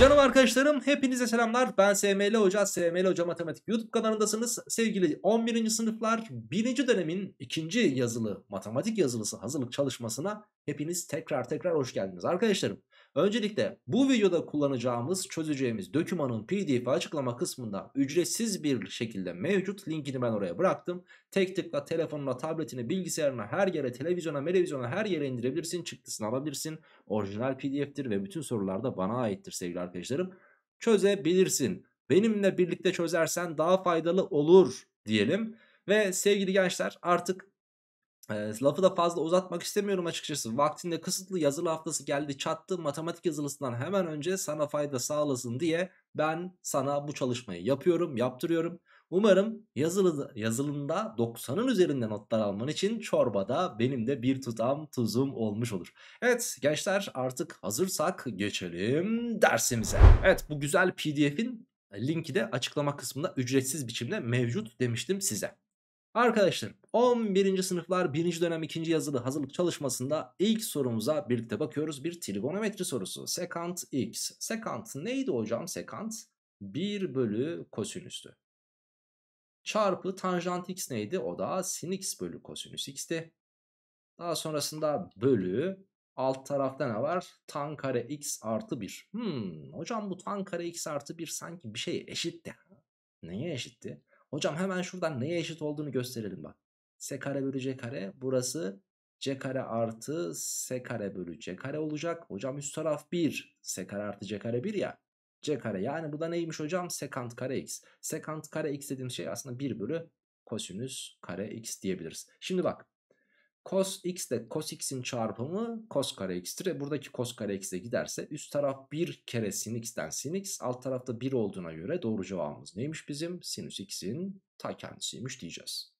Canım arkadaşlarım hepinize selamlar ben SML Hoca SML Hoca Matematik YouTube kanalındasınız sevgili 11. sınıflar 1. dönemin 2. yazılı matematik yazılısı hazırlık çalışmasına hepiniz tekrar tekrar hoş geldiniz arkadaşlarım Öncelikle bu videoda kullanacağımız çözeceğimiz dökümanın pdf açıklama kısmında ücretsiz bir şekilde mevcut. Linkini ben oraya bıraktım. Tek tıkla telefonuna, tabletine, bilgisayarına, her yere, televizyona, televizyona her yere indirebilirsin. Çıktısını alabilirsin. Orijinal pdf'tir ve bütün sorular da bana aittir sevgili arkadaşlarım. Çözebilirsin. Benimle birlikte çözersen daha faydalı olur diyelim. Ve sevgili gençler artık lafı da fazla uzatmak istemiyorum açıkçası. Vaktinde kısıtlı yazılı haftası geldi çattı. Matematik yazılısından hemen önce sana fayda sağlasın diye ben sana bu çalışmayı yapıyorum, yaptırıyorum. Umarım yazılı, yazılında 90'ın üzerinde notlar alman için çorbada benim de bir tutam tuzum olmuş olur. Evet gençler artık hazırsak geçelim dersimize. Evet bu güzel pdf'in linki de açıklama kısmında ücretsiz biçimde mevcut demiştim size. Arkadaşlar 11. sınıflar 1. dönem 2. yazılı hazırlık çalışmasında ilk sorumuza birlikte bakıyoruz. Bir trigonometri sorusu. Sekant x. Sekant neydi hocam? Sekant 1 bölü kosinüstü. Çarpı tanjant x neydi? O da sin x bölü kosinüs x'ti. Daha sonrasında bölü alt tarafta ne var? Tan kare x artı 1. Hmm, hocam bu tan kare x artı 1 sanki bir şey eşitti. Neye eşitti? Hocam hemen şuradan neye eşit olduğunu gösterelim bak. S kare bölü C kare burası C kare artı S kare bölü C kare olacak. Hocam üst taraf 1 S kare artı C kare 1 ya. C kare yani bu da neymiş hocam? Sekant kare x. Sekant kare x dediğimiz şey aslında 1 bölü kosinüs kare x diyebiliriz. Şimdi bak Cos x de cos x'in çarpımı cos kare x'tir. E buradaki cos kare x'e giderse üst taraf 1 kere sin x'ten sin x alt tarafta 1 olduğuna göre doğru cevabımız neymiş bizim? Sinüs x'in ta kendisiymiş diyeceğiz.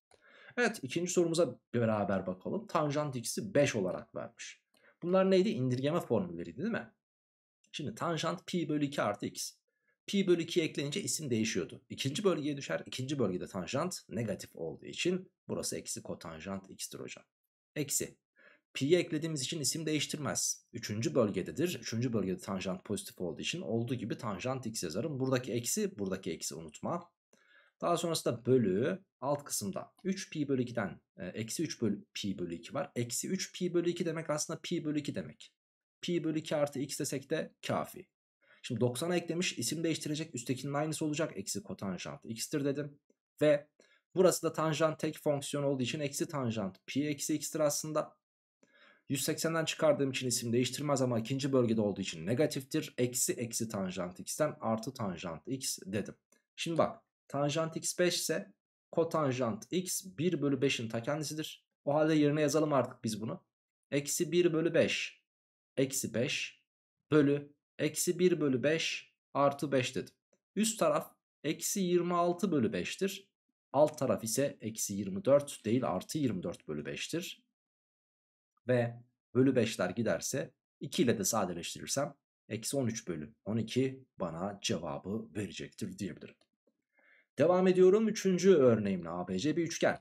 Evet ikinci sorumuza beraber bakalım. Tanjant x'i 5 olarak vermiş. Bunlar neydi? İndirgeme formülleriydi değil mi? Şimdi tanjant pi bölü 2 artı x. Pi bölü 2 eklenince isim değişiyordu. İkinci bölgeye düşer. İkinci bölgede tanjant negatif olduğu için burası eksi kotanjant x'tir hocam eksi. P'yi eklediğimiz için isim değiştirmez. Üçüncü bölgededir. Üçüncü bölgede tanjant pozitif olduğu için olduğu gibi tanjant x yazarım. Buradaki eksi, buradaki eksi unutma. Daha sonrasında bölü alt kısımda 3 pi bölü 2'den e, eksi 3 bölü pi bölü 2 var. Eksi 3 pi bölü 2 demek aslında pi bölü 2 demek. Pi bölü 2 artı x desek de kafi. Şimdi 90'a eklemiş isim değiştirecek üsttekinin aynısı olacak. Eksi kotanjant x'tir dedim. Ve Burası da tanjant tek fonksiyon olduğu için eksi tanjant pi eksi x'tir aslında. 180'den çıkardığım için isim değiştirmez ama ikinci bölgede olduğu için negatiftir. Eksi eksi tanjant x'ten artı tanjant x dedim. Şimdi bak tanjant x 5 ise kotanjant x 1 bölü 5'in ta kendisidir. O halde yerine yazalım artık biz bunu. Eksi 1 bölü 5 eksi 5 bölü eksi 1 bölü 5 artı 5 dedim. Üst taraf eksi 26 bölü 5'tir. Alt taraf ise eksi 24 değil artı 24 bölü 5'tir. Ve bölü 5'ler giderse 2 ile de sadeleştirirsem eksi 13 bölü 12 bana cevabı verecektir diyebilirim. Devam ediyorum. Üçüncü örneğimle ABC bir üçgen.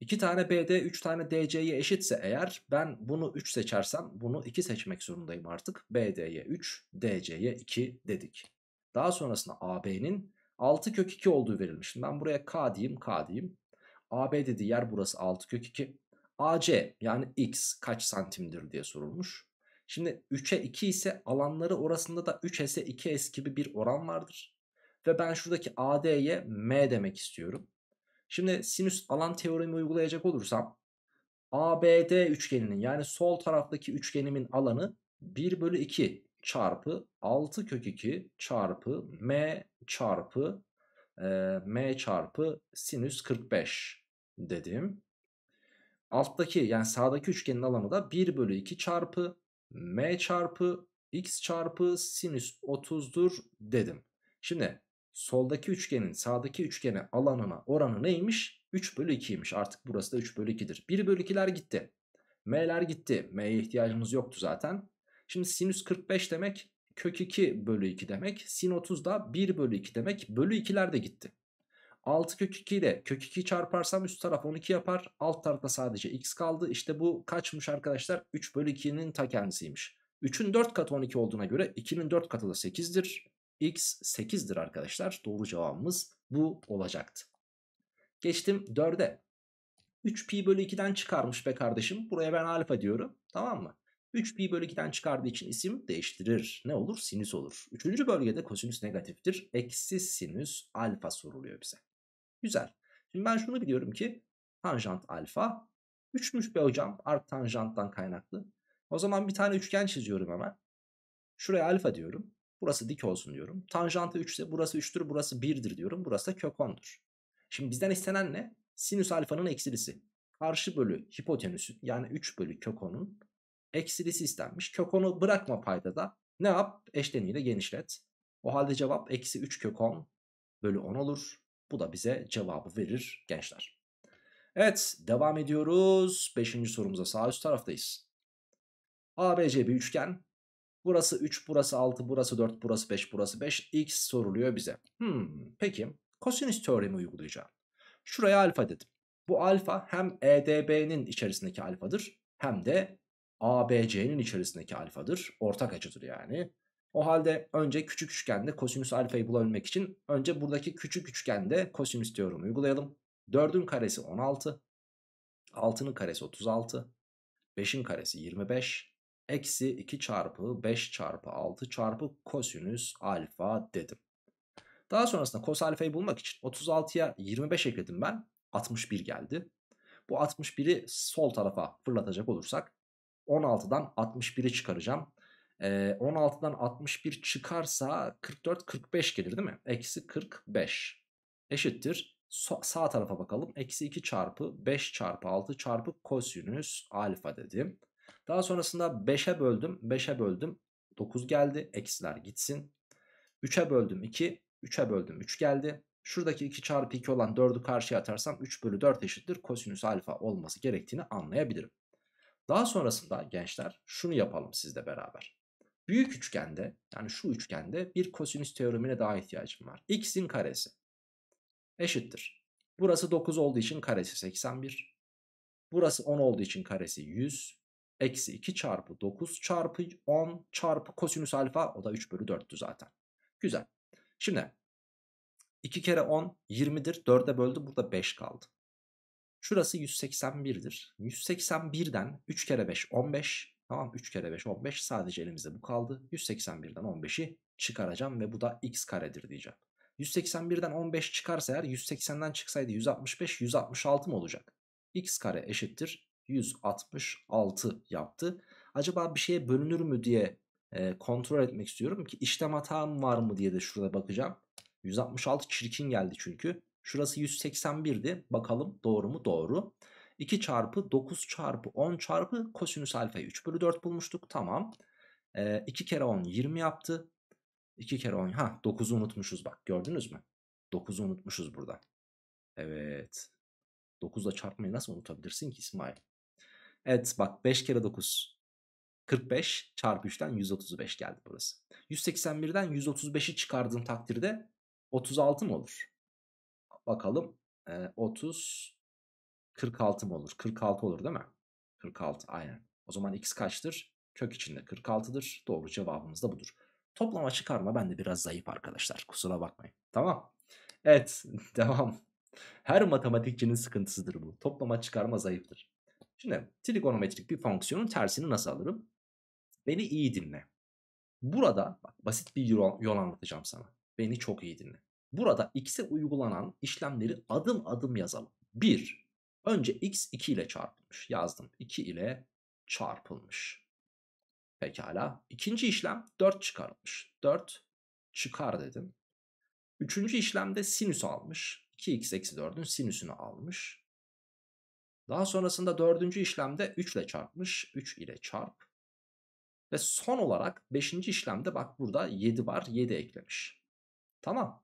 2 tane BD 3 tane DC'ye eşitse eğer ben bunu 3 seçersem bunu 2 seçmek zorundayım artık. BD'ye 3 DC'ye 2 dedik. Daha sonrasında AB'nin 6 kök 2 olduğu verilmiş. Şimdi ben buraya K diyeyim K diyeyim. AB dediği yer burası 6 kök 2. AC yani X kaç santimdir diye sorulmuş. Şimdi 3'e 2 ise alanları orasında da 3S'e 2S gibi bir oran vardır. Ve ben şuradaki AD'ye M demek istiyorum. Şimdi sinüs alan teoremi uygulayacak olursam ABD üçgeninin yani sol taraftaki üçgenimin alanı 1 bölü 2 çarpı 6 kök 2 çarpı m çarpı e, m çarpı sinüs 45 dedim. Alttaki yani sağdaki üçgenin alanı da 1 bölü 2 çarpı m çarpı x çarpı sinüs 30'dur dedim. Şimdi soldaki üçgenin sağdaki üçgene alanına oranı neymiş? 3 bölü 2'ymiş artık burası da 3 bölü 2'dir. 1 bölü 2'ler gitti. M'ler gitti. M'ye ihtiyacımız yoktu zaten. Şimdi sinüs 45 demek kök 2 bölü 2 demek. Sin 30 da 1 bölü 2 demek. Bölü 2'ler de gitti. 6 kök 2 ile kök 2 çarparsam üst taraf 12 yapar. Alt tarafta sadece x kaldı. İşte bu kaçmış arkadaşlar? 3 bölü 2'nin ta kendisiymiş. 3'ün 4 katı 12 olduğuna göre 2'nin 4 katı da 8'dir. x 8'dir arkadaşlar. Doğru cevabımız bu olacaktı. Geçtim 4'e. 3pi bölü 2'den çıkarmış be kardeşim. Buraya ben alfa diyorum. Tamam mı? 3 pi bölü 2'den çıkardığı için isim değiştirir. Ne olur? Sinüs olur. Üçüncü bölgede kosinüs negatiftir. Eksi sinüs alfa soruluyor bize. Güzel. Şimdi ben şunu biliyorum ki tanjant alfa 3'müş be hocam art tanjanttan kaynaklı. O zaman bir tane üçgen çiziyorum hemen. Şuraya alfa diyorum. Burası dik olsun diyorum. Tanjantı 3 ise burası 3'tür burası 1'dir diyorum. Burası da kök 10'dur. Şimdi bizden istenen ne? Sinüs alfanın eksilisi. Karşı bölü hipotenüsün yani 3 bölü kök 10'un eksilisi istenmiş. Kök 10'u bırakma paydada. Ne yap? Eşleniyle genişlet. O halde cevap eksi 3 kök 10 bölü 10 olur. Bu da bize cevabı verir gençler. Evet devam ediyoruz. Beşinci sorumuza sağ üst taraftayız. ABC bir üçgen. Burası 3, burası 6, burası 4, burası 5, burası 5. X soruluyor bize. Hmm, peki kosinüs teoremi uygulayacağım. Şuraya alfa dedim. Bu alfa hem EDB'nin içerisindeki alfadır hem de ABC'nin içerisindeki alfadır. Ortak açıdır yani. O halde önce küçük üçgende kosinüs alfayı bulabilmek için önce buradaki küçük üçgende kosinüs teoremi uygulayalım. 4'ün karesi 16, 6'nın karesi 36, 5'in karesi 25, eksi 2 çarpı 5 çarpı 6 çarpı kosinüs alfa dedim. Daha sonrasında kos alfayı bulmak için 36'ya 25 ekledim ben. 61 geldi. Bu 61'i sol tarafa fırlatacak olursak 16'dan 61'i çıkaracağım. Ee, 16'dan 61 çıkarsa 44 45 gelir değil mi? Eksi 45 eşittir. So sağ tarafa bakalım. Eksi 2 çarpı 5 çarpı 6 çarpı kosinüs alfa dedim. Daha sonrasında 5'e böldüm. 5'e böldüm. 9 geldi. Eksiler gitsin. 3'e böldüm 2. 3'e böldüm 3 geldi. Şuradaki 2 çarpı 2 olan 4'ü karşıya atarsam 3 bölü 4 eşittir. Kosinüs alfa olması gerektiğini anlayabilirim. Daha sonrasında gençler şunu yapalım sizle beraber. Büyük üçgende yani şu üçgende bir kosinüs teoremine daha ihtiyacım var. X'in karesi eşittir. Burası 9 olduğu için karesi 81. Burası 10 olduğu için karesi 100. Eksi 2 çarpı 9 çarpı 10 çarpı kosinüs alfa o da 3 bölü 4'tü zaten. Güzel. Şimdi 2 kere 10 20'dir 4'e böldü burada 5 kaldı. Şurası 181'dir. 181'den 3 kere 5 15. Tamam 3 kere 5 15 sadece elimizde bu kaldı. 181'den 15'i çıkaracağım ve bu da x karedir diyeceğim. 181'den 15 çıkarsa eğer 180'den çıksaydı 165 166 mı olacak? x kare eşittir 166 yaptı. Acaba bir şeye bölünür mü diye e, kontrol etmek istiyorum ki işlem hatam var mı diye de şurada bakacağım. 166 çirkin geldi çünkü. Şurası 181'di. Bakalım doğru mu? Doğru. 2 çarpı 9 çarpı 10 çarpı kosinüs alfayı 3 bölü 4 bulmuştuk. Tamam. E, ee, 2 kere 10 20 yaptı. 2 kere 10. Ha 9'u unutmuşuz bak gördünüz mü? 9'u unutmuşuz burada. Evet. 9'la çarpmayı nasıl unutabilirsin ki İsmail? Evet bak 5 kere 9 45 çarpı 3'ten 135 geldi burası. 181'den 135'i çıkardığın takdirde 36 mı olur? bakalım. E, 30 46 mı olur? 46 olur değil mi? 46 aynen. O zaman x kaçtır? Kök içinde 46'dır. Doğru cevabımız da budur. Toplama çıkarma ben de biraz zayıf arkadaşlar. Kusura bakmayın. Tamam. Evet devam. Her matematikçinin sıkıntısıdır bu. Toplama çıkarma zayıftır. Şimdi trigonometrik bir fonksiyonun tersini nasıl alırım? Beni iyi dinle. Burada bak, basit bir yol anlatacağım sana. Beni çok iyi dinle. Burada x'e uygulanan işlemleri adım adım yazalım. 1. Önce x 2 ile çarpılmış. Yazdım. 2 ile çarpılmış. Pekala. İkinci işlem 4 çıkarılmış. 4 çıkar dedim. Üçüncü işlemde sinüs almış. 2x eksi 4'ün sinüsünü almış. Daha sonrasında dördüncü işlemde 3 ile çarpmış. 3 ile çarp. Ve son olarak beşinci işlemde bak burada 7 var. 7 eklemiş. Tamam.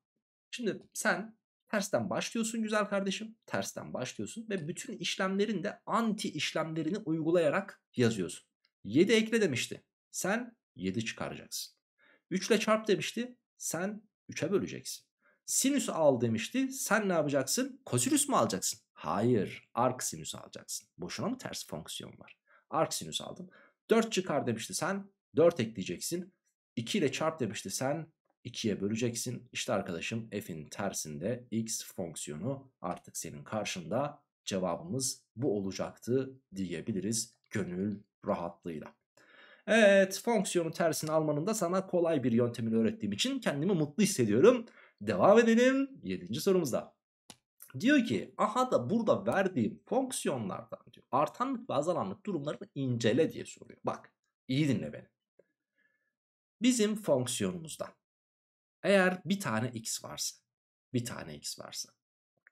Şimdi sen tersten başlıyorsun güzel kardeşim. Tersten başlıyorsun ve bütün işlemlerin de anti işlemlerini uygulayarak yazıyorsun. 7 ekle demişti. Sen 7 çıkaracaksın. 3 ile çarp demişti. Sen 3'e böleceksin. Sinüs al demişti. Sen ne yapacaksın? Kosinüs mü alacaksın? Hayır. Arc sinüs alacaksın. Boşuna mı ters fonksiyon var? Arc sinüs aldın. 4 çıkar demişti. Sen 4 ekleyeceksin. 2 ile çarp demişti. Sen 2'ye böleceksin. İşte arkadaşım f'in tersinde x fonksiyonu artık senin karşında cevabımız bu olacaktı diyebiliriz gönül rahatlığıyla. Evet fonksiyonun tersini almanın da sana kolay bir yöntemini öğrettiğim için kendimi mutlu hissediyorum. Devam edelim 7. sorumuzda. Diyor ki aha da burada verdiğim fonksiyonlardan diyor, artanlık ve azalanlık durumlarını incele diye soruyor. Bak iyi dinle beni. Bizim fonksiyonumuzda eğer bir tane x varsa, bir tane x varsa,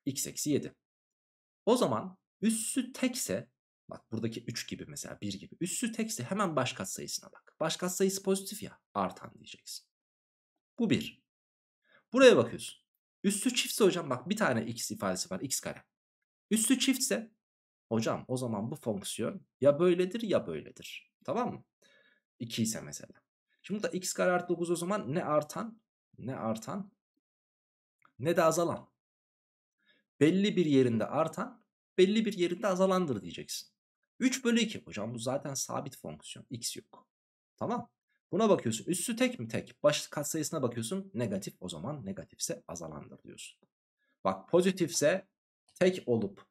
x eksi 7. O zaman üssü tekse, bak buradaki 3 gibi mesela 1 gibi, üssü tekse hemen baş katsayısına bak. Baş katsayısı pozitif ya, artan diyeceksin. Bu 1. Buraya bakıyorsun. Üssü çiftse hocam bak bir tane x ifadesi var, x kare. Üssü çiftse, hocam o zaman bu fonksiyon ya böyledir ya böyledir. Tamam mı? 2 ise mesela. Şimdi burada x kare artı 9 o zaman ne artan ne artan ne de azalan. Belli bir yerinde artan, belli bir yerinde azalandır diyeceksin. 3 bölü 2 hocam bu zaten sabit fonksiyon x yok. Tamam. Buna bakıyorsun Üstü tek mi tek? Baş katsayısına bakıyorsun negatif o zaman negatifse azalandır diyorsun. Bak pozitifse tek olup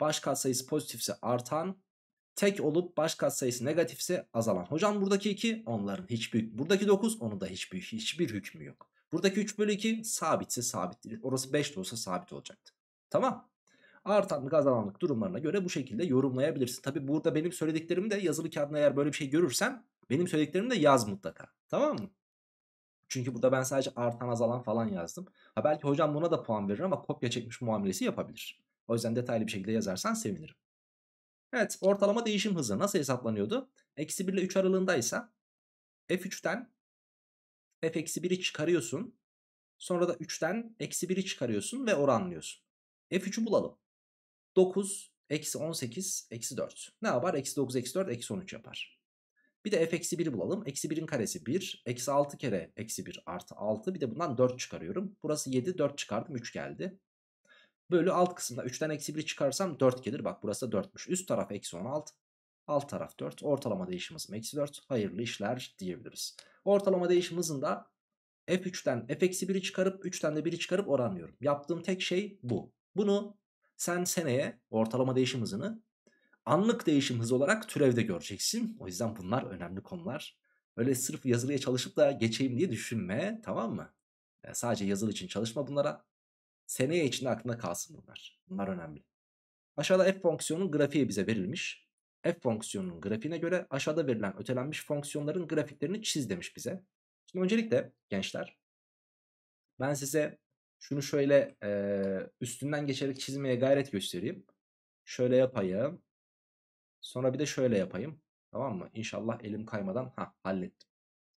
baş katsayısı pozitifse artan tek olup baş katsayısı negatifse azalan. Hocam buradaki 2 onların hiçbir buradaki 9 onun da hiçbir hiçbir hükmü yok. Buradaki 3 bölü 2 sabitse sabittir. Orası 5 de olsa sabit olacaktı. Tamam. Artanlık azalanlık durumlarına göre bu şekilde yorumlayabilirsin. Tabi burada benim söylediklerimi de yazılı kağıdına eğer böyle bir şey görürsem benim söylediklerimi de yaz mutlaka. Tamam mı? Çünkü burada ben sadece artan azalan falan yazdım. Ha belki hocam buna da puan verir ama kopya çekmiş muamelesi yapabilir. O yüzden detaylı bir şekilde yazarsan sevinirim. Evet ortalama değişim hızı nasıl hesaplanıyordu? Eksi 1 ile 3 aralığındaysa F3'ten f-1'i çıkarıyorsun. Sonra da 3'ten eksi 1'i çıkarıyorsun ve oranlıyorsun. f3'ü bulalım. 9 eksi 18 eksi 4. Ne yapar? Eksi 9 eksi 4 eksi 13 yapar. Bir de f eksi 1'i bulalım. Eksi 1'in karesi 1. Eksi 6 kere eksi 1 artı 6. Bir de bundan 4 çıkarıyorum. Burası 7. 4 çıkardım. 3 geldi. Bölü alt kısımda 3'ten eksi 1'i çıkarsam 4 gelir. Bak burası da 4'müş. Üst taraf eksi 16. Alt taraf 4. Ortalama değişimiz eksi 4. Hayırlı işler diyebiliriz. Ortalama değişimizin hızında F3'ten F-1'i çıkarıp 3'ten de 1'i çıkarıp oranlıyorum. Yaptığım tek şey bu. Bunu sen seneye ortalama değişim hızını anlık değişim hızı olarak türevde göreceksin. O yüzden bunlar önemli konular. Öyle sırf yazılıya çalışıp da geçeyim diye düşünme tamam mı? Yani ee, sadece yazılı için çalışma bunlara. Seneye içinde aklında kalsın bunlar. Bunlar önemli. Aşağıda f fonksiyonun grafiği bize verilmiş f fonksiyonunun grafiğine göre aşağıda verilen ötelenmiş fonksiyonların grafiklerini çiz demiş bize. Şimdi öncelikle gençler ben size şunu şöyle e, üstünden geçerek çizmeye gayret göstereyim. Şöyle yapayım. Sonra bir de şöyle yapayım. Tamam mı? İnşallah elim kaymadan ha hallettim.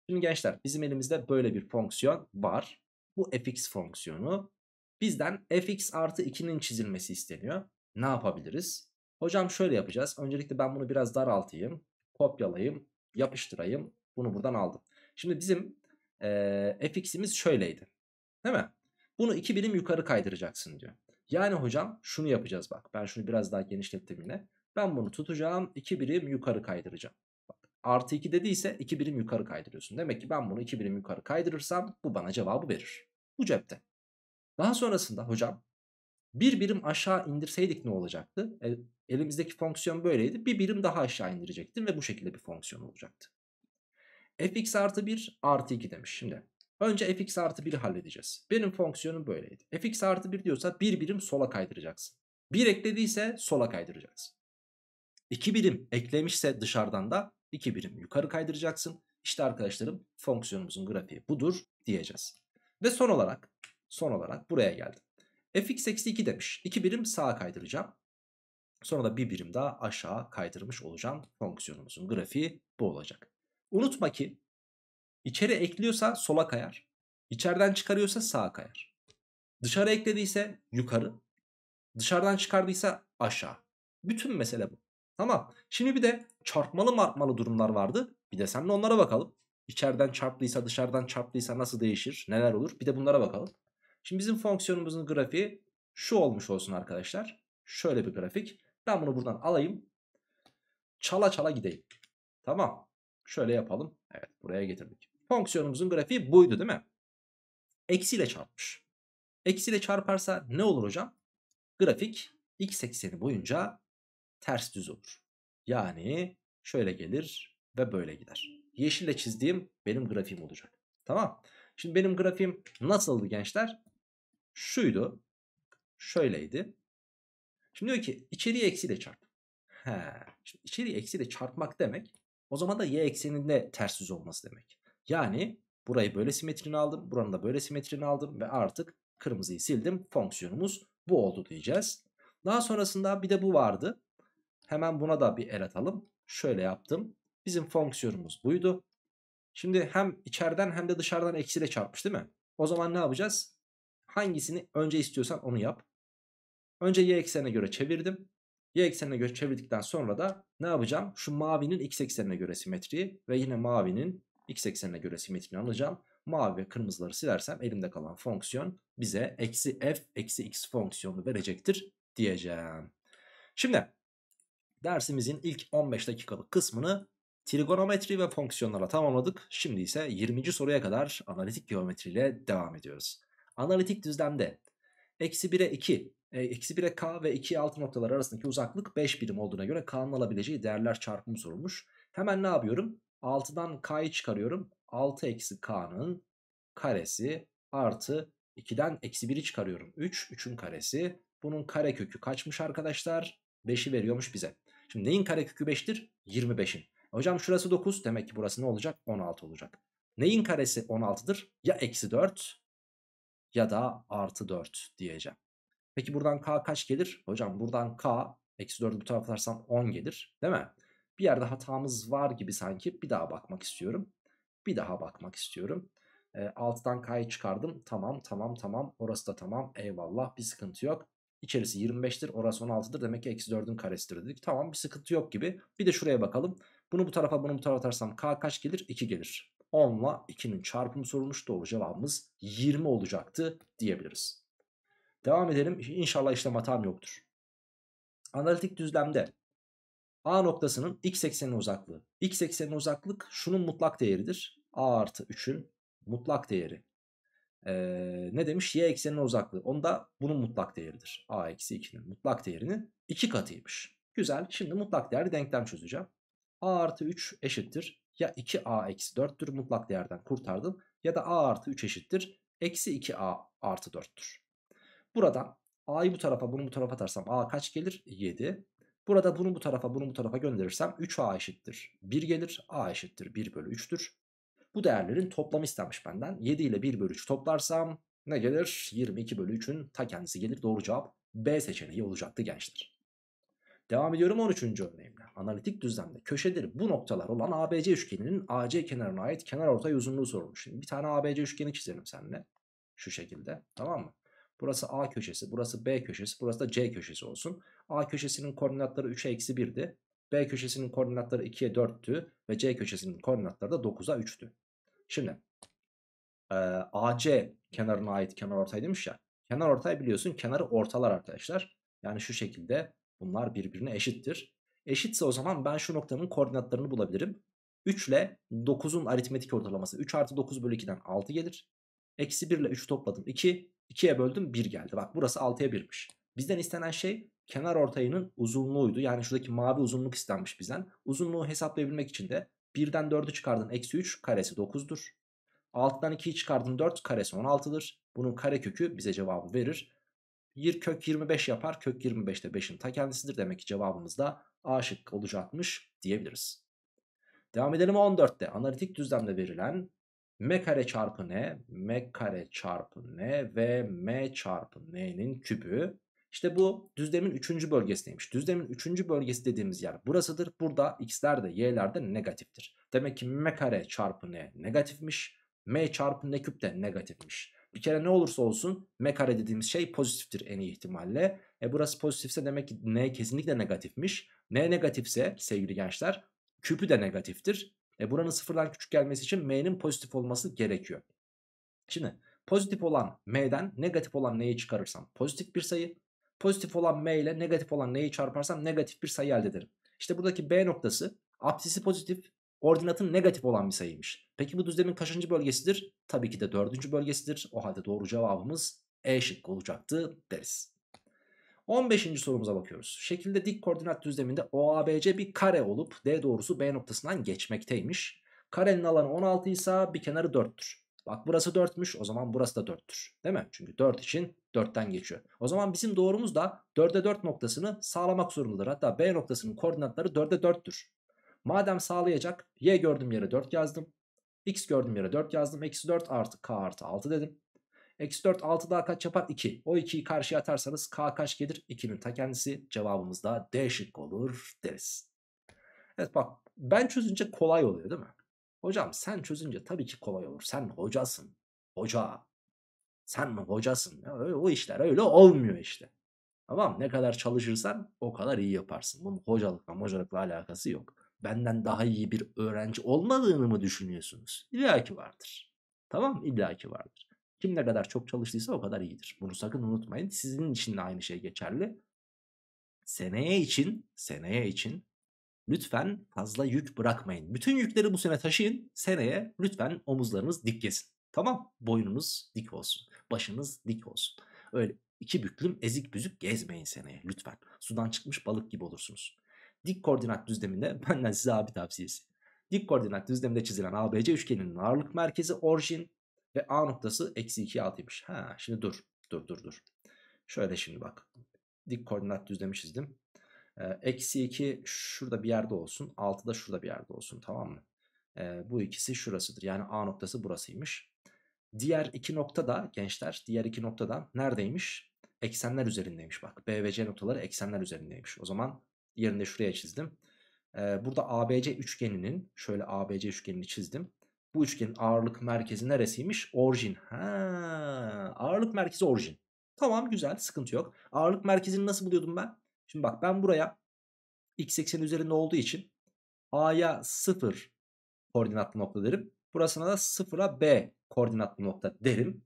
Şimdi gençler bizim elimizde böyle bir fonksiyon var. Bu fx fonksiyonu bizden fx artı 2'nin çizilmesi isteniyor. Ne yapabiliriz? Hocam şöyle yapacağız. Öncelikle ben bunu biraz daraltayım. Kopyalayayım. Yapıştırayım. Bunu buradan aldım. Şimdi bizim e, fx'imiz şöyleydi. Değil mi? Bunu iki birim yukarı kaydıracaksın diyor. Yani hocam şunu yapacağız bak. Ben şunu biraz daha genişlettim yine. Ben bunu tutacağım. iki birim yukarı kaydıracağım. Bak, artı 2 dediyse iki birim yukarı kaydırıyorsun. Demek ki ben bunu iki birim yukarı kaydırırsam bu bana cevabı verir. Bu cepte. Daha sonrasında hocam bir birim aşağı indirseydik ne olacaktı? E, elimizdeki fonksiyon böyleydi. Bir birim daha aşağı indirecektim ve bu şekilde bir fonksiyon olacaktı. fx artı 1 artı 2 demiş şimdi. Önce fx artı 1'i halledeceğiz. Benim fonksiyonum böyleydi. fx artı 1 diyorsa bir birim sola kaydıracaksın. Bir eklediyse sola kaydıracaksın. İki birim eklemişse dışarıdan da iki birim yukarı kaydıracaksın. İşte arkadaşlarım fonksiyonumuzun grafiği budur diyeceğiz. Ve son olarak son olarak buraya geldim fx eksi 2 demiş. 2 birim sağa kaydıracağım. Sonra da bir birim daha aşağı kaydırmış olacağım. Fonksiyonumuzun grafiği bu olacak. Unutma ki içeri ekliyorsa sola kayar. İçeriden çıkarıyorsa sağa kayar. Dışarı eklediyse yukarı. Dışarıdan çıkardıysa aşağı. Bütün mesele bu. Tamam. Şimdi bir de çarpmalı marpmalı durumlar vardı. Bir de seninle onlara bakalım. İçeriden çarplıysa dışarıdan çarplıysa nasıl değişir? Neler olur? Bir de bunlara bakalım. Şimdi bizim fonksiyonumuzun grafiği şu olmuş olsun arkadaşlar. Şöyle bir grafik. Ben bunu buradan alayım. Çala çala gideyim. Tamam. Şöyle yapalım. Evet buraya getirdik. Fonksiyonumuzun grafiği buydu değil mi? Eksiyle çarpmış. Eksiyle çarparsa ne olur hocam? Grafik x ekseni boyunca ters düz olur. Yani şöyle gelir ve böyle gider. Yeşille çizdiğim benim grafiğim olacak. Tamam. Şimdi benim grafiğim nasıldı gençler? şuydu. Şöyleydi. Şimdi diyor ki içeriği eksiyle çarp. He. Şimdi içeriği eksiyle çarpmak demek o zaman da y ekseninde ters yüz olması demek. Yani burayı böyle simetrini aldım. Buranın da böyle simetrini aldım. Ve artık kırmızıyı sildim. Fonksiyonumuz bu oldu diyeceğiz. Daha sonrasında bir de bu vardı. Hemen buna da bir el atalım. Şöyle yaptım. Bizim fonksiyonumuz buydu. Şimdi hem içeriden hem de dışarıdan eksiyle çarpmış değil mi? O zaman ne yapacağız? Hangisini önce istiyorsan onu yap. Önce y eksenine göre çevirdim. Y eksenine göre çevirdikten sonra da ne yapacağım? Şu mavinin x eksenine göre simetriyi ve yine mavinin x eksenine göre simetriğini alacağım. Mavi ve kırmızıları silersem elimde kalan fonksiyon bize eksi f eksi x fonksiyonu verecektir diyeceğim. Şimdi dersimizin ilk 15 dakikalık kısmını trigonometri ve fonksiyonlara tamamladık. Şimdi ise 20. soruya kadar analitik geometriyle devam ediyoruz. Analitik düzlemde eksi 1'e 2 e, eksi 1'e k ve 2'ye 6 noktalar arasındaki uzaklık 5 birim olduğuna göre k'nın alabileceği değerler çarpımı sorulmuş. Hemen ne yapıyorum? 6'dan k'yı çıkarıyorum. 6 eksi k'nın karesi artı 2'den eksi 1'i çıkarıyorum. 3, 3'ün karesi. Bunun kare kökü kaçmış arkadaşlar? 5'i veriyormuş bize. Şimdi neyin kare kökü 5'tir? 25'in. Hocam şurası 9 demek ki burası ne olacak? 16 olacak. Neyin karesi 16'dır? Ya eksi 4 ya da artı 4 diyeceğim. Peki buradan k kaç gelir? Hocam buradan k eksi 4'ü bu tarafa atarsam 10 gelir değil mi? Bir yerde hatamız var gibi sanki bir daha bakmak istiyorum. Bir daha bakmak istiyorum. E, 6'dan k'yı çıkardım. Tamam tamam tamam orası da tamam eyvallah bir sıkıntı yok. İçerisi 25'tir orası 16'dır demek ki eksi 4'ün karesidir dedik. Tamam bir sıkıntı yok gibi. Bir de şuraya bakalım. Bunu bu tarafa bunu bu tarafa atarsam k kaç gelir? 2 gelir. 10 ile 2'nin çarpımı sorulmuş. Doğru cevabımız 20 olacaktı diyebiliriz. Devam edelim. İnşallah işlem hatam yoktur. Analitik düzlemde A noktasının x eksenine uzaklığı. X eksenine uzaklık şunun mutlak değeridir. A artı 3'ün mutlak değeri. Ee, ne demiş? Y eksenine uzaklığı. Onda bunun mutlak değeridir. A eksi 2'nin mutlak değerinin 2 katıymış. Güzel. Şimdi mutlak değerli denklem çözeceğim. A artı 3 eşittir ya 2a eksi 4'tür mutlak değerden kurtardım ya da a artı 3 eşittir eksi 2a artı 4'tür. Buradan a'yı bu tarafa bunu bu tarafa atarsam a kaç gelir? 7. Burada bunu bu tarafa bunu bu tarafa gönderirsem 3a eşittir 1 gelir. a eşittir 1 bölü 3'tür. Bu değerlerin toplamı istenmiş benden. 7 ile 1 bölü 3 toplarsam ne gelir? 22 bölü 3'ün ta kendisi gelir. Doğru cevap B seçeneği olacaktı gençler. Devam ediyorum 13. örneğimle. Analitik düzlemde köşeleri bu noktalar olan ABC üçgeninin AC kenarına ait kenar ortay uzunluğu sorulmuş. Şimdi bir tane ABC üçgeni çizelim seninle. Şu şekilde tamam mı? Burası A köşesi, burası B köşesi, burası da C köşesi olsun. A köşesinin koordinatları 3'e eksi 1'di. B köşesinin koordinatları 2'ye 4'tü. Ve C köşesinin koordinatları da 9'a 3'tü. Şimdi e, AC kenarına ait kenar ortay demiş ya. Kenar ortay biliyorsun kenarı ortalar arkadaşlar. Yani şu şekilde Bunlar birbirine eşittir. Eşitse o zaman ben şu noktanın koordinatlarını bulabilirim. 3 ile 9'un aritmetik ortalaması 3 artı 9 bölü 2'den 6 gelir. Eksi 1 ile 3 topladım 2. 2'ye böldüm 1 geldi. Bak burası 6'ya 1'miş. Bizden istenen şey kenar ortayının uzunluğuydu. Yani şuradaki mavi uzunluk istenmiş bizden. Uzunluğu hesaplayabilmek için de 1'den 4'ü çıkardın eksi 3 karesi 9'dur. 6'dan 2'yi çıkardın 4 karesi 16'dır. Bunun karekökü bize cevabı verir. 1 kök 25 yapar. Kök 25 de 5'in ta kendisidir. Demek ki cevabımız da A şıkkı olacakmış diyebiliriz. Devam edelim 14'te. Analitik düzlemde verilen m kare çarpı n, m kare çarpı n ve m çarpı n'nin kübü İşte bu düzlemin 3. bölgesiymiş Düzlemin 3. bölgesi dediğimiz yer burasıdır. Burada x'ler de y'ler de negatiftir. Demek ki m kare çarpı n negatifmiş. m çarpı n küp de negatifmiş. Bir kere ne olursa olsun m kare dediğimiz şey pozitiftir en iyi ihtimalle. E burası pozitifse demek ki n kesinlikle negatifmiş. n negatifse sevgili gençler küpü de negatiftir. E buranın sıfırdan küçük gelmesi için m'nin pozitif olması gerekiyor. Şimdi pozitif olan m'den negatif olan n'yi çıkarırsam pozitif bir sayı. Pozitif olan m ile negatif olan n'yi çarparsam negatif bir sayı elde ederim. İşte buradaki b noktası apsisi pozitif ordinatın negatif olan bir sayıymış. Peki bu düzlemin kaçıncı bölgesidir? Tabii ki de dördüncü bölgesidir. O halde doğru cevabımız E şıkkı olacaktı deriz. 15. sorumuza bakıyoruz. Şekilde dik koordinat düzleminde OABC bir kare olup D doğrusu B noktasından geçmekteymiş. Karenin alanı 16 ise bir kenarı 4'tür. Bak burası 4'müş o zaman burası da 4'tür. Değil mi? Çünkü 4 için 4'ten geçiyor. O zaman bizim doğrumuz da 4'e 4 noktasını sağlamak zorundadır. Hatta B noktasının koordinatları 4'e 4'tür. Madem sağlayacak y gördüğüm yere 4 yazdım. x gördüğüm yere 4 yazdım. Eksi 4 artı k artı 6 dedim. Eksi 4 6 daha kaç yapar? 2. O 2'yi karşıya atarsanız k kaç gelir? 2'nin ta kendisi cevabımız da D şık olur deriz. Evet bak ben çözünce kolay oluyor değil mi? Hocam sen çözünce tabii ki kolay olur. Sen hocasın. Hoca. Sen mi hocasın? Ya, o işler öyle olmuyor işte. Tamam ne kadar çalışırsan o kadar iyi yaparsın. Bunun hocalıkla hocalıkla alakası yok benden daha iyi bir öğrenci olmadığını mı düşünüyorsunuz? İlla ki vardır. Tamam mı? İlla ki vardır. Kim ne kadar çok çalıştıysa o kadar iyidir. Bunu sakın unutmayın. Sizin için de aynı şey geçerli. Seneye için, seneye için lütfen fazla yük bırakmayın. Bütün yükleri bu sene taşıyın. Seneye lütfen omuzlarınız dik kesin. Tamam? Boynunuz dik olsun. Başınız dik olsun. Öyle iki büklüm ezik büzük gezmeyin seneye lütfen. Sudan çıkmış balık gibi olursunuz dik koordinat düzleminde benden size abi tavsiyesi. Dik koordinat düzleminde çizilen ABC üçgeninin ağırlık merkezi orijin ve A noktası eksi 2 6'ymış. Ha şimdi dur dur dur dur. Şöyle şimdi bak. Dik koordinat düzlemi çizdim. Ee, eksi 2 şurada bir yerde olsun. 6 da şurada bir yerde olsun tamam mı? E, bu ikisi şurasıdır. Yani A noktası burasıymış. Diğer iki nokta da gençler diğer iki noktadan neredeymiş? Eksenler üzerindeymiş bak. B ve C noktaları eksenler üzerindeymiş. O zaman Diğerini de şuraya çizdim. Ee, burada ABC üçgeninin şöyle ABC üçgenini çizdim. Bu üçgenin ağırlık merkezi neresiymiş? Orijin. Ha, ağırlık merkezi orijin. Tamam güzel sıkıntı yok. Ağırlık merkezini nasıl buluyordum ben? Şimdi bak ben buraya x ekseni üzerinde olduğu için a'ya 0 koordinatlı nokta derim. Burasına da 0'a b koordinatlı nokta derim.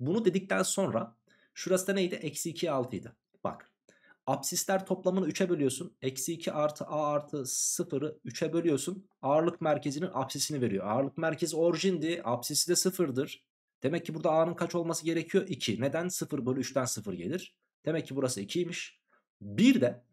Bunu dedikten sonra şurası da neydi? Eksi 2 6 idi. Bak Apsisler toplamını 3'e bölüyorsun. Eksi 2 artı a artı 0'ı 3'e bölüyorsun. Ağırlık merkezinin apsisini veriyor. Ağırlık merkezi orijindi. Apsisi de 0'dır. Demek ki burada a'nın kaç olması gerekiyor? 2. Neden? 0 bölü 3'ten 0 gelir. Demek ki burası 2'ymiş. Bir de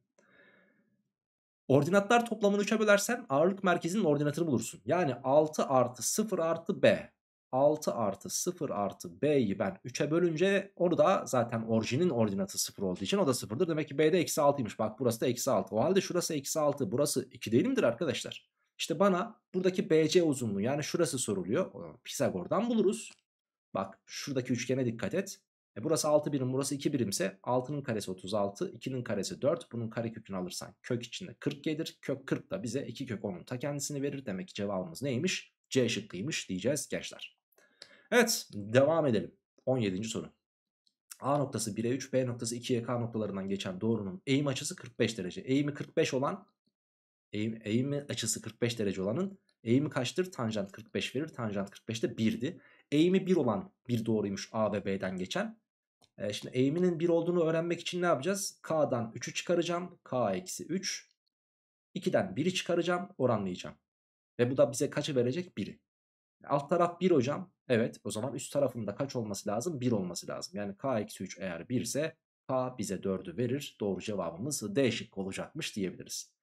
ordinatlar toplamını 3'e bölersen ağırlık merkezinin ordinatını bulursun. Yani 6 artı 0 artı b. 6 artı 0 artı b'yi ben 3'e bölünce onu da zaten orijinin ordinatı 0 olduğu için o da 0'dır. Demek ki b'de eksi 6'ymış. Bak burası da eksi 6. O halde şurası eksi 6 burası 2 değil midir arkadaşlar? İşte bana buradaki bc uzunluğu yani şurası soruluyor. Pisagor'dan buluruz. Bak şuradaki üçgene dikkat et. E burası 6 birim burası 2 birimse 6'nın karesi 36 2'nin karesi 4 bunun karekökünü alırsan kök içinde 40 gelir. Kök 40 da bize 2 kök 10'un ta kendisini verir. Demek ki cevabımız neymiş? C şıkkıymış diyeceğiz gençler. Evet devam edelim. 17. soru. A noktası 1'e 3, B noktası 2'ye K noktalarından geçen doğrunun eğim açısı 45 derece. Eğimi 45 olan eğim, eğimi açısı 45 derece olanın eğimi kaçtır? Tanjant 45 verir. Tanjant 45'te 1'di. Eğimi 1 olan bir doğruymuş A ve B'den geçen. E, şimdi eğiminin 1 olduğunu öğrenmek için ne yapacağız? K'dan 3'ü çıkaracağım. K eksi 3. 2'den 1'i çıkaracağım. Oranlayacağım. Ve bu da bize kaçı verecek? 1'i alt taraf 1 hocam. Evet o zaman üst tarafında kaç olması lazım? 1 olması lazım. Yani k-3 eğer 1 ise k bize 4'ü verir. Doğru cevabımız D şıkkı olacakmış diyebiliriz.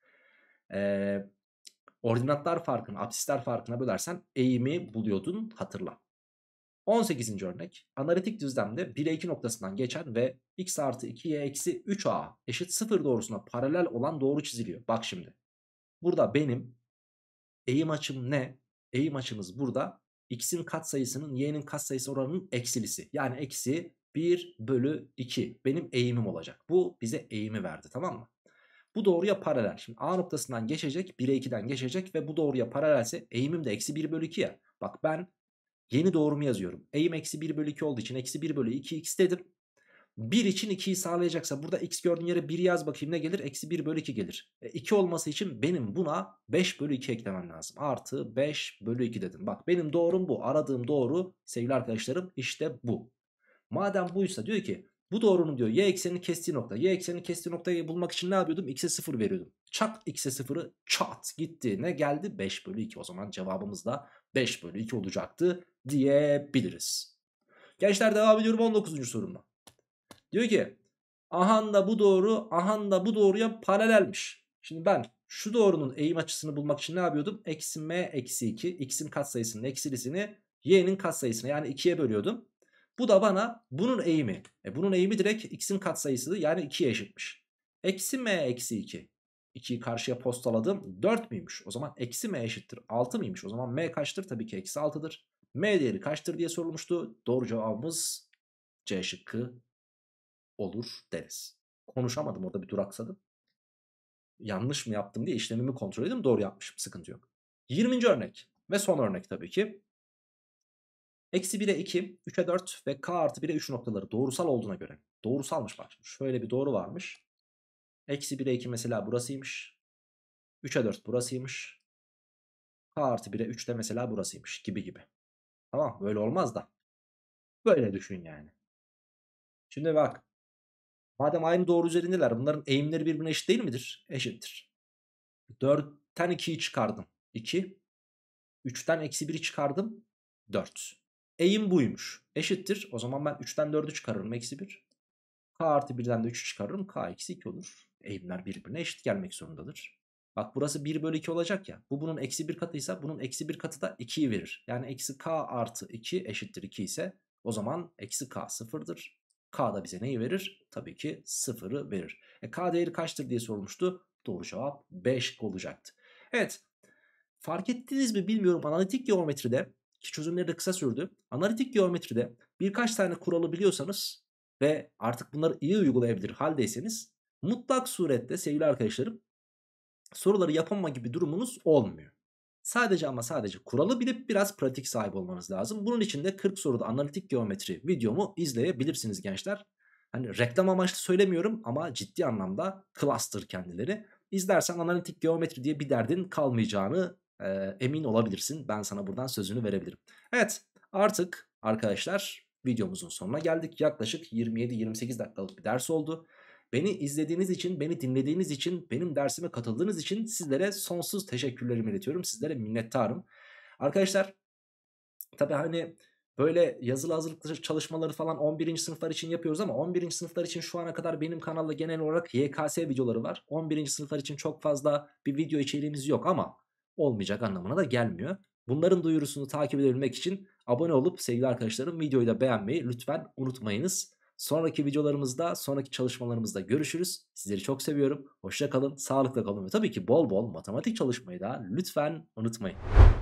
Ee, ordinatlar farkını, absisler farkına bölersen eğimi buluyordun hatırla. 18. örnek analitik düzlemde 1'e 2 noktasından geçen ve x artı 2'ye eksi 3a eşit 0 doğrusuna paralel olan doğru çiziliyor. Bak şimdi burada benim eğim açım ne? Eğim açımız burada x'in katsayısının y'nin sayısı oranının eksilisi. Yani eksi 1 bölü 2 benim eğimim olacak. Bu bize eğimi verdi tamam mı? Bu doğruya paralel. Şimdi A noktasından geçecek 1'e 2'den geçecek ve bu doğruya paralelse eğimim de eksi 1 bölü 2 ya. Bak ben yeni doğrumu yazıyorum. Eğim eksi 1 bölü 2 olduğu için eksi 1 bölü 2x dedim. 1 için 2'yi sağlayacaksa burada x gördüğün yere 1 yaz bakayım ne gelir? Eksi 1 bölü 2 gelir. E, 2 olması için benim buna 5 bölü 2 eklemem lazım. Artı 5 bölü 2 dedim. Bak benim doğrum bu. Aradığım doğru sevgili arkadaşlarım işte bu. Madem buysa diyor ki bu doğrunun diyor y eksenini kestiği nokta. Y eksenini kestiği noktayı bulmak için ne yapıyordum? X'e 0 veriyordum. Çak X'e 0'ı çat gitti. Ne geldi? 5 bölü 2. O zaman cevabımız da 5 bölü 2 olacaktı diyebiliriz. Gençler devam ediyorum 19. sorumla. Diyor ki ahan da bu doğru ahan da bu doğruya paralelmiş. Şimdi ben şu doğrunun eğim açısını bulmak için ne yapıyordum? Eksi m eksi 2 x'in katsayısının eksilisini y'nin katsayısına yani 2'ye bölüyordum. Bu da bana bunun eğimi. E bunun eğimi direkt x'in katsayısı yani 2'ye eşitmiş. Eksi m eksi 2. 2'yi karşıya postaladım. 4 miymiş? O zaman eksi m eşittir. 6 mıymış? O zaman m kaçtır? Tabii ki eksi 6'dır. m değeri kaçtır diye sorulmuştu. Doğru cevabımız C şıkkı olur deriz. Konuşamadım orada bir duraksadım. Yanlış mı yaptım diye işlemimi kontrol edeyim doğru yapmışım sıkıntı yok. 20. örnek ve son örnek tabii ki. Eksi 1'e 2, 3'e 4 ve k artı 1'e 3 noktaları doğrusal olduğuna göre. Doğrusalmış bak. Şöyle bir doğru varmış. Eksi 1'e 2 mesela burasıymış. 3'e 4 burasıymış. K artı 1'e 3 de mesela burasıymış gibi gibi. Tamam böyle olmaz da. Böyle düşün yani. Şimdi bak Madem aynı doğru üzerindeler bunların eğimleri birbirine eşit değil midir? Eşittir. 4'ten 2'yi çıkardım. 2. 3'ten eksi 1'i çıkardım. 4. Eğim buymuş. Eşittir. O zaman ben 3'ten 4'ü çıkarırım. Eksi 1. K artı 1'den de 3'ü çıkarırım. K eksi 2 olur. Eğimler birbirine eşit gelmek zorundadır. Bak burası 1 bölü 2 olacak ya. Bu bunun eksi 1 katıysa bunun eksi 1 katı da 2'yi verir. Yani eksi K artı 2 eşittir 2 ise o zaman eksi K sıfırdır. K da bize neyi verir? Tabii ki sıfırı verir. E, K değeri kaçtır diye sorulmuştu. Doğru cevap 5 olacaktı. Evet fark ettiniz mi bilmiyorum analitik geometride ki çözümleri de kısa sürdü. Analitik geometride birkaç tane kuralı biliyorsanız ve artık bunları iyi uygulayabilir haldeyseniz mutlak surette sevgili arkadaşlarım soruları yapamama gibi durumunuz olmuyor. Sadece ama sadece kuralı bilip biraz pratik sahip olmanız lazım. Bunun için de 40 soruda analitik geometri videomu izleyebilirsiniz gençler. Hani reklam amaçlı söylemiyorum ama ciddi anlamda cluster kendileri. İzlersen analitik geometri diye bir derdin kalmayacağını e, emin olabilirsin. Ben sana buradan sözünü verebilirim. Evet artık arkadaşlar videomuzun sonuna geldik. Yaklaşık 27-28 dakikalık bir ders oldu. Beni izlediğiniz için, beni dinlediğiniz için, benim dersime katıldığınız için sizlere sonsuz teşekkürlerimi iletiyorum. Sizlere minnettarım. Arkadaşlar tabi hani böyle yazılı hazırlık çalışmaları falan 11. sınıflar için yapıyoruz ama 11. sınıflar için şu ana kadar benim kanalda genel olarak YKS videoları var. 11. sınıflar için çok fazla bir video içeriğimiz yok ama olmayacak anlamına da gelmiyor. Bunların duyurusunu takip edebilmek için abone olup sevgili arkadaşlarım videoyu da beğenmeyi lütfen unutmayınız. Sonraki videolarımızda, sonraki çalışmalarımızda görüşürüz. Sizleri çok seviyorum. Hoşça kalın, sağlıkla kalın ve tabii ki bol bol matematik çalışmayı da lütfen unutmayın.